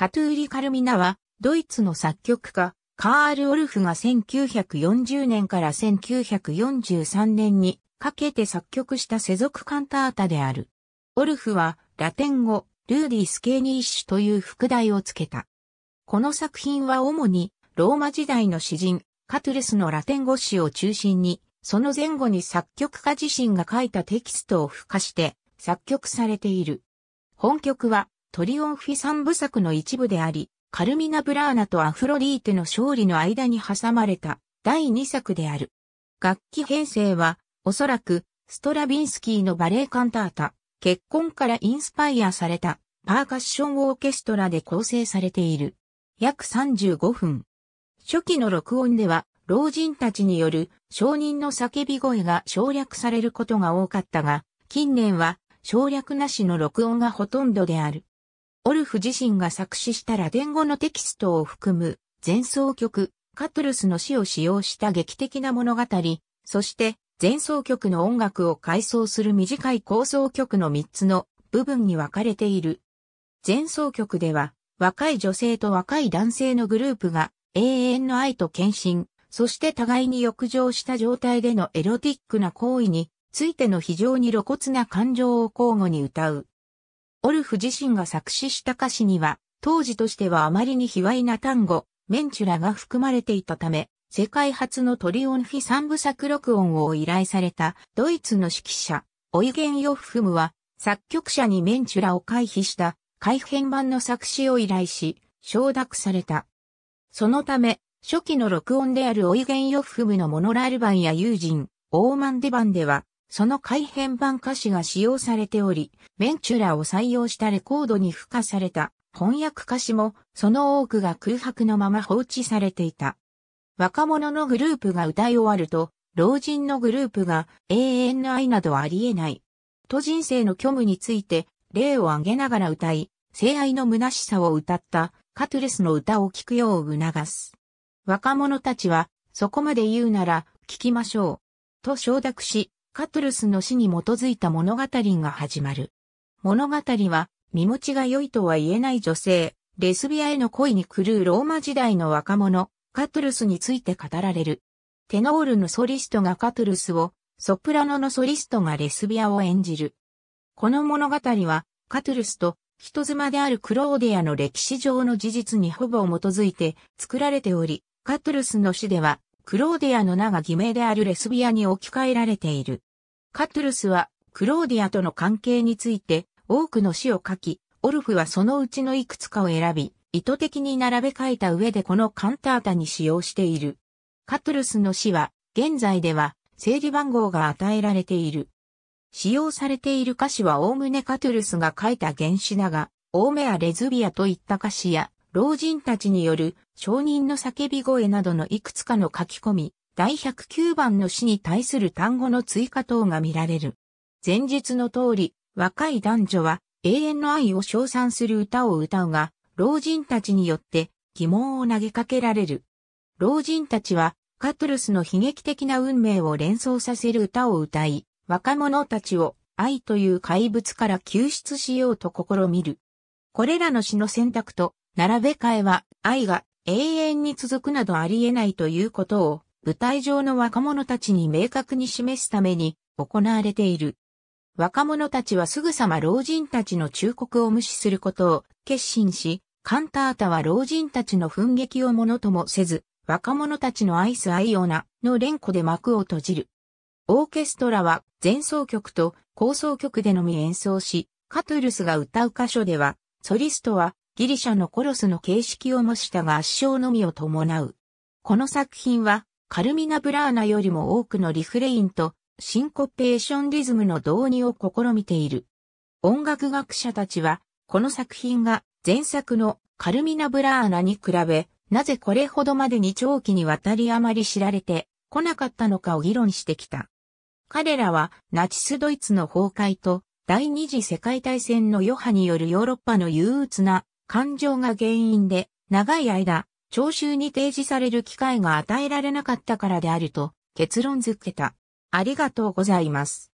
カトゥーリ・カルミナは、ドイツの作曲家、カール・オルフが1940年から1943年にかけて作曲した世俗カンタータである。オルフは、ラテン語、ルーディ・スケーニーシュという副題をつけた。この作品は主に、ローマ時代の詩人、カトゥレスのラテン語詩を中心に、その前後に作曲家自身が書いたテキストを付加して、作曲されている。本曲は、トリオンフィ三部作の一部であり、カルミナ・ブラーナとアフロディーテの勝利の間に挟まれた第2作である。楽器編成は、おそらく、ストラビンスキーのバレエカンタータ、結婚からインスパイアされた、パーカッションオーケストラで構成されている。約35分。初期の録音では、老人たちによる証人の叫び声が省略されることが多かったが、近年は省略なしの録音がほとんどである。オルフ自身が作詞したラテン語のテキストを含む前奏曲、カトルスの詩を使用した劇的な物語、そして前奏曲の音楽を回想する短い構想曲の3つの部分に分かれている。前奏曲では若い女性と若い男性のグループが永遠の愛と献身、そして互いに浴場した状態でのエロティックな行為についての非常に露骨な感情を交互に歌う。オルフ自身が作詞した歌詞には、当時としてはあまりに卑猥な単語、メンチュラが含まれていたため、世界初のトリオンフィ三部作録音を依頼されたドイツの指揮者、オイゲン・ヨッフムは、作曲者にメンチュラを回避した改編版の作詞を依頼し、承諾された。そのため、初期の録音であるオイゲン・ヨッフムのモノラル版や友人、オーマンデ版では、その改変版歌詞が使用されており、メンチュラを採用したレコードに付加された翻訳歌詞も、その多くが空白のまま放置されていた。若者のグループが歌い終わると、老人のグループが永遠の愛などありえない。と人生の虚無について例を挙げながら歌い、性愛の虚しさを歌ったカトゥレスの歌を聴くよう促す。若者たちは、そこまで言うなら、聞きましょう。と承諾し、カトゥルスの死に基づいた物語が始まる。物語は、身持ちが良いとは言えない女性、レスビアへの恋に狂うローマ時代の若者、カトゥルスについて語られる。テノールのソリストがカトゥルスを、ソプラノのソリストがレスビアを演じる。この物語は、カトゥルスと人妻であるクローディアの歴史上の事実にほぼ基づいて作られており、カトゥルスの死ではクローディアの名が偽名であるレスビアに置き換えられている。カトゥルスは、クローディアとの関係について、多くの詩を書き、オルフはそのうちのいくつかを選び、意図的に並べ替えた上でこのカンタータに使用している。カトゥルスの詩は、現在では、整理番号が与えられている。使用されている歌詞はおおむねカトゥルスが書いた原詩だが、オーメアレズビアといった歌詞や、老人たちによる証人の叫び声などのいくつかの書き込み、第109番の詩に対する単語の追加等が見られる。前述の通り、若い男女は永遠の愛を称賛する歌を歌うが、老人たちによって疑問を投げかけられる。老人たちはカトルスの悲劇的な運命を連想させる歌を歌い、若者たちを愛という怪物から救出しようと試みる。これらの詩の選択と並べ替えは愛が永遠に続くなどあり得ないということを舞台上の若者たちに明確に示すために行われている。若者たちはすぐさま老人たちの忠告を無視することを決心し、カンタータは老人たちの奮撃をものともせず、若者たちの愛す愛オナの連呼で幕を閉じる。オーケストラは前奏曲と構想曲でのみ演奏し、カトゥルスが歌う箇所では、ソリストはギリシャのコロスの形式を模したが唱のみを伴う。この作品は、カルミナ・ブラーナよりも多くのリフレインとシンコペーションリズムの導入を試みている。音楽学者たちは、この作品が前作のカルミナ・ブラーナに比べ、なぜこれほどまでに長期にわたりあまり知られてこなかったのかを議論してきた。彼らはナチスドイツの崩壊と第二次世界大戦の余波によるヨーロッパの憂鬱な感情が原因で、長い間、聴衆に提示される機会が与えられなかったからであると結論づけた。ありがとうございます。